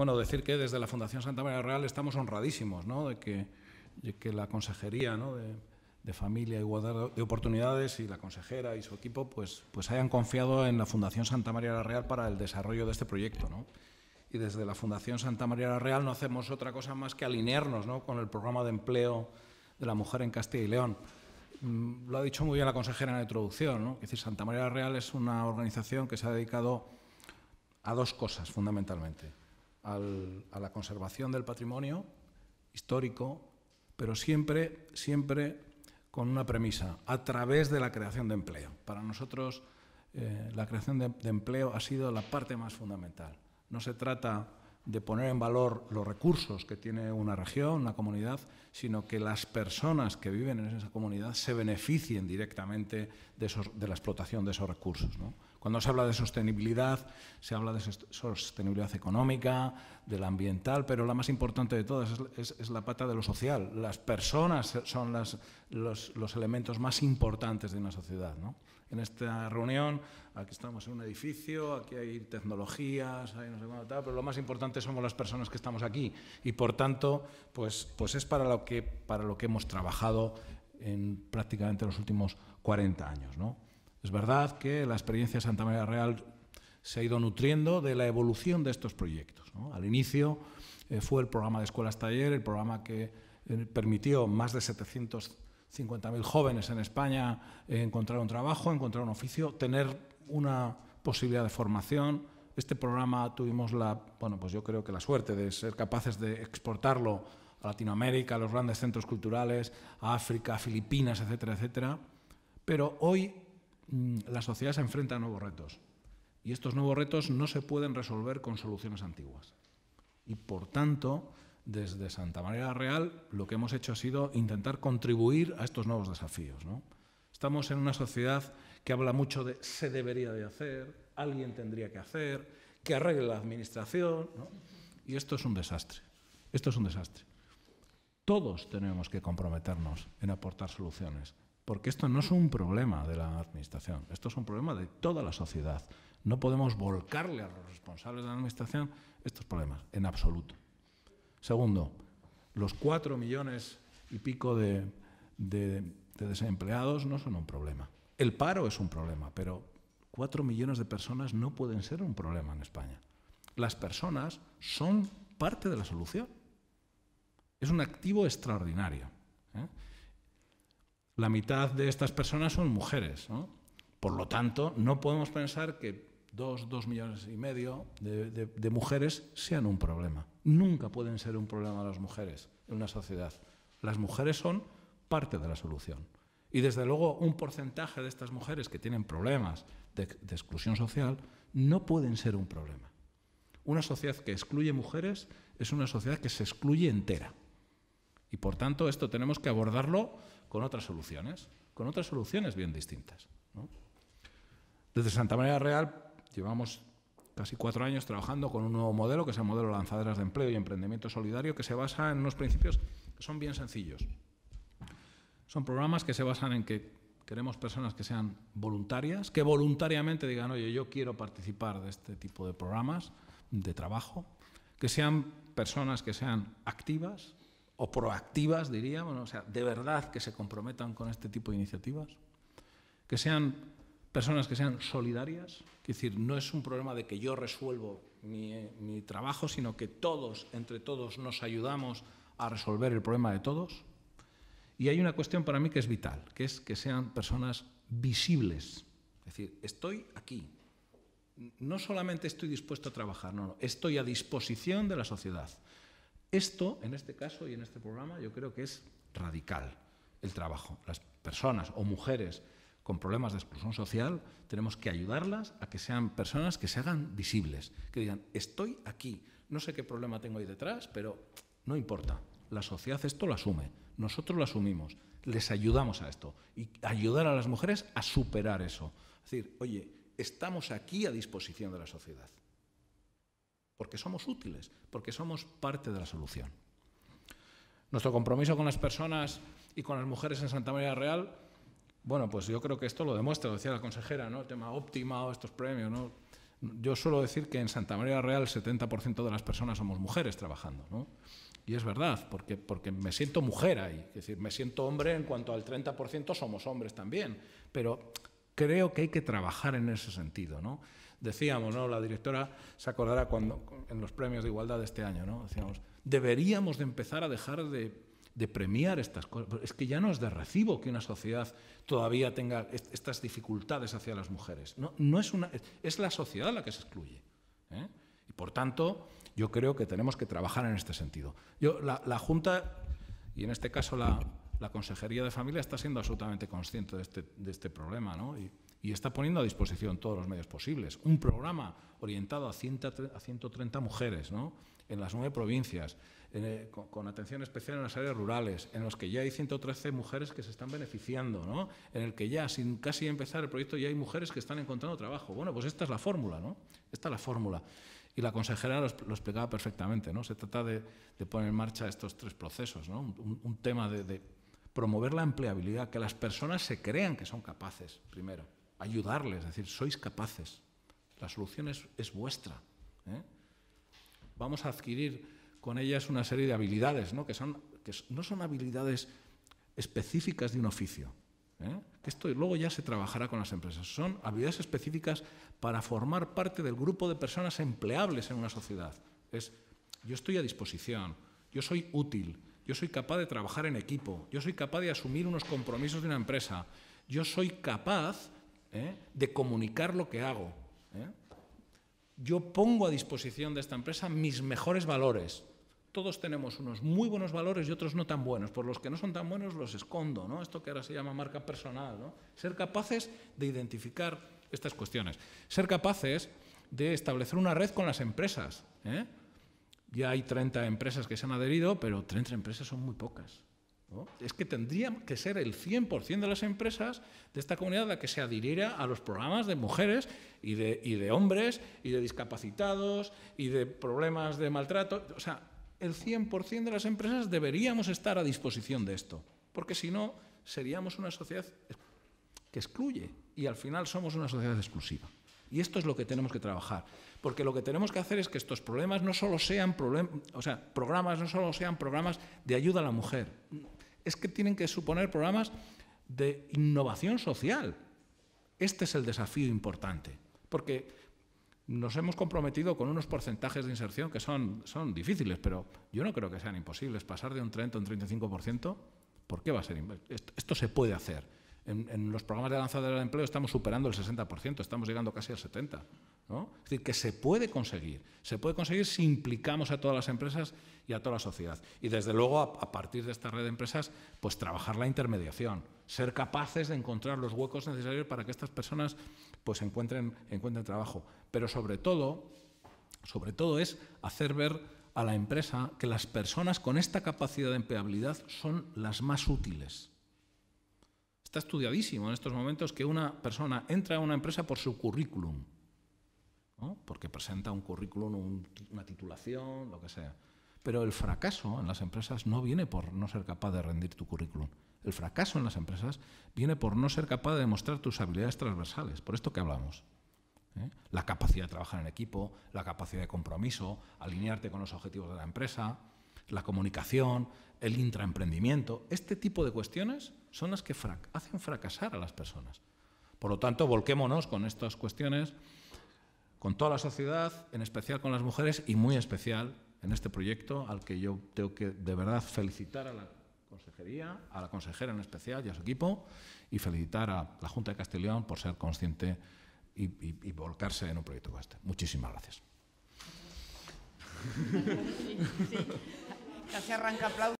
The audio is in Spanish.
Bueno, decir que desde la Fundación Santa María Real estamos honradísimos de, que, la Consejería de, Familia, Igualdad de Oportunidades y la consejera y su equipo pues, pues hayan confiado en la Fundación Santa María la Real para el desarrollo de este proyecto. ¿no? Y desde la Fundación Santa María la Real no hacemos otra cosa más que alinearnos con el programa de empleo de la mujer en Castilla y León. Mm, lo ha dicho muy bien la consejera en la introducción, ¿no? decir, Santa María la Real es una organización que se ha dedicado a dos cosas fundamentalmente a la conservación del patrimonio histórico, pero siempre, siempre con una premisa, a través de la creación de empleo. Para nosotros eh, la creación de, de empleo ha sido la parte más fundamental. No se trata de poner en valor los recursos que tiene una región, una comunidad, sino que las personas que viven en esa comunidad se beneficien directamente de, la explotación de esos recursos. Cuando se habla de sostenibilidad, se habla de sostenibilidad económica, de la ambiental, pero la más importante de todas es, la pata de lo social. Las personas son los, elementos más importantes de una sociedad en esta reunión. Aquí estamos en un edificio, aquí hay tecnologías, no sé pero lo más importante somos las personas que estamos aquí y por tanto, pues, pues es para lo, que, para lo que hemos trabajado en prácticamente los últimos 40 años. ¿no? Es verdad que la experiencia de Santa María Real se ha ido nutriendo de la evolución de estos proyectos. Al inicio eh, fue el programa de escuelas taller, el programa que eh, permitió más de 700 50.000 jóvenes en España eh, encontrar un trabajo, encontrar un oficio, tener una posibilidad de formación. Este programa tuvimos la, bueno, pues yo creo que la suerte de ser capaces de exportarlo a Latinoamérica, a los grandes centros culturales, a África, a Filipinas, etcétera, etcétera. Pero hoy mm, la sociedad se enfrenta a nuevos retos y estos nuevos retos no se pueden resolver con soluciones antiguas. Y por tanto, desde Santa María Real lo que hemos hecho ha sido intentar contribuir a estos nuevos desafíos. Estamos en una sociedad que habla mucho de se debería de hacer, alguien tendría que hacer, que arregle la administración, y esto es un desastre. Esto es un desastre. Todos tenemos que comprometernos en aportar soluciones, porque esto no es un problema de la administración, esto es un problema de toda la sociedad. No podemos volcarle a los responsables de la administración estos problemas, en absoluto. Segundo, los cuatro millones y pico de, desempleados no son un problema. El paro es un problema, pero cuatro millones de personas no pueden ser un problema en España. Las personas son parte de la solución. Es un activo extraordinario. ¿eh? La mitad de estas personas son mujeres. ¿no? Por lo tanto, no podemos pensar que dos, dos millones y medio de, mujeres sean un problema. Nunca pueden ser un problema las mujeres en una sociedad. Las mujeres son parte de la solución. Y desde luego un porcentaje de estas mujeres que tienen problemas de, exclusión social no pueden ser un problema. Una sociedad que excluye mujeres es una sociedad que se excluye entera. Y por tanto esto tenemos que abordarlo con otras soluciones, con otras soluciones bien distintas. Desde Santa María Real llevamos casi cuatro años trabajando con un nuevo modelo, que es el modelo Lanzaderas de Empleo y Emprendimiento Solidario, que se basa en unos principios que son bien sencillos. Son programas que se basan en que queremos personas que sean voluntarias, que voluntariamente digan, oye, yo quiero participar de este tipo de programas de trabajo, que sean personas que sean activas o proactivas, diríamos, o sea, de verdad que se comprometan con este tipo de iniciativas, que sean personas que sean solidarias, es decir, no es un problema de que yo resuelvo eh, mi, trabajo, sino que todos, entre todos, nos ayudamos a resolver el problema de todos. Y hay una cuestión para mí que es vital, que es que sean personas visibles. Es decir, estoy aquí. No solamente estoy dispuesto a trabajar, no, no, estoy a disposición de la sociedad. Esto, en este caso y en este programa, yo creo que es radical el trabajo. Las personas o mujeres con problemas de exclusión social, tenemos que ayudarlas a que sean personas que se hagan visibles, que digan, estoy aquí, no sé qué problema tengo ahí detrás, pero no importa, la sociedad esto lo asume, nosotros lo asumimos, les ayudamos a esto y ayudar a las mujeres a superar eso. Es decir, oye, estamos aquí a disposición de la sociedad, porque somos útiles, porque somos parte de la solución. Nuestro compromiso con las personas y con las mujeres en Santa María Real bueno, pues yo creo que esto lo demuestra, lo decía la consejera, ¿no? El tema óptima o estos premios, ¿no? Yo suelo decir que en Santa María Real el 70% de las personas somos mujeres trabajando, Y es verdad, porque, porque me siento mujer ahí, es decir, me siento hombre en cuanto al 30% somos hombres también, pero creo que hay que trabajar en ese sentido, ¿no? Decíamos, ¿no? La directora se acordará cuando en los premios de igualdad de este año, ¿no? Decíamos, deberíamos de empezar a dejar de de premiar estas cosas. Es que ya no es de recibo que una sociedad todavía tenga estas dificultades hacia las mujeres. No, no es, una, es la sociedad la que se excluye. ¿eh? Y por tanto, yo creo que tenemos que trabajar en este sentido. Yo, la Junta, y en este caso la, la Consejería de Familia está siendo absolutamente consciente de este, de este problema y, está poniendo a disposición todos los medios posibles. Un programa orientado a, 130 mujeres ¿no? en las nueve provincias, eh, con, atención especial en las áreas rurales, en los que ya hay 113 mujeres que se están beneficiando, en el que ya, sin casi empezar el proyecto, ya hay mujeres que están encontrando trabajo. Bueno, pues esta es la fórmula, ¿no? Esta es la fórmula. Y la consejera lo, explicaba perfectamente, ¿no? Se trata de, poner en marcha estos tres procesos, Un, tema de promover la empleabilidad, que las personas se crean que son capaces, primero, ayudarles, es decir, sois capaces, la solución es, vuestra. ¿eh? Vamos a adquirir con ellas una serie de habilidades, Que, son, que no son habilidades específicas de un oficio. ¿eh? Esto luego ya se trabajará con las empresas. Son habilidades específicas para formar parte del grupo de personas empleables en una sociedad. Es, yo estoy a disposición, yo soy útil, yo soy capaz de trabajar en equipo, yo soy capaz de asumir unos compromisos de una empresa, yo soy capaz ¿eh? de comunicar lo que hago. ¿eh? Yo pongo a disposición de esta empresa mis mejores valores. Todos tenemos unos muy buenos valores y otros no tan buenos. Por los que no son tan buenos los escondo, ¿no? Esto que ahora se llama marca personal, ¿no? Ser capaces de identificar estas cuestiones. Ser capaces de establecer una red con las empresas. ¿eh? Ya hay 30 empresas que se han adherido, pero 30 empresas son muy pocas. Es que tendría que ser el 100% de las empresas de esta comunidad la que se adhiriera a los programas de mujeres y de, y de hombres y de discapacitados y de problemas de maltrato. O sea, el 100% de las empresas deberíamos estar a disposición de esto, porque si no, seríamos una sociedad que excluye y al final somos una sociedad exclusiva. Y esto es lo que tenemos que trabajar. Porque lo que tenemos que hacer es que estos problemas no solo sean o sea, programas, no solo sean programas de ayuda a la mujer. Es que tienen que suponer programas de innovación social. Este es el desafío importante. Porque nos hemos comprometido con unos porcentajes de inserción que son, difíciles, pero yo no creo que sean imposibles. Pasar de un 30 a un 35%, ¿por qué va a ser? esto se puede hacer. En, los programas de lanzamiento del empleo estamos superando el 60%, estamos llegando casi al 70%. Es decir, que se puede conseguir, se puede conseguir si implicamos a todas las empresas y a toda la sociedad. Y desde luego, a, partir de esta red de empresas, pues trabajar la intermediación, ser capaces de encontrar los huecos necesarios para que estas personas pues encuentren, encuentren trabajo. Pero sobre todo, sobre todo es hacer ver a la empresa que las personas con esta capacidad de empleabilidad son las más útiles Está estudiadísimo en estos momentos que una persona entra a una empresa por su currículum, porque presenta un currículum, una titulación, lo que sea. Pero el fracaso en las empresas no viene por no ser capaz de rendir tu currículum. El fracaso en las empresas viene por no ser capaz de demostrar tus habilidades transversales, por esto que hablamos. ¿eh? La capacidad de trabajar en equipo, la capacidad de compromiso, alinearte con los objetivos de la empresa, la comunicación, el intraemprendimiento. Este tipo de cuestiones son las que hacen fracasar a las personas. Por lo tanto, volquémonos con estas cuestiones, con toda la sociedad, en especial con las mujeres y muy especial en este proyecto al que yo tengo que de verdad felicitar a la consejería, a la consejera en especial y a su equipo, y felicitar a la Junta de Castellón por ser consciente y, volcarse en un proyecto como este. Muchísimas gracias. Casi arranca aplauso.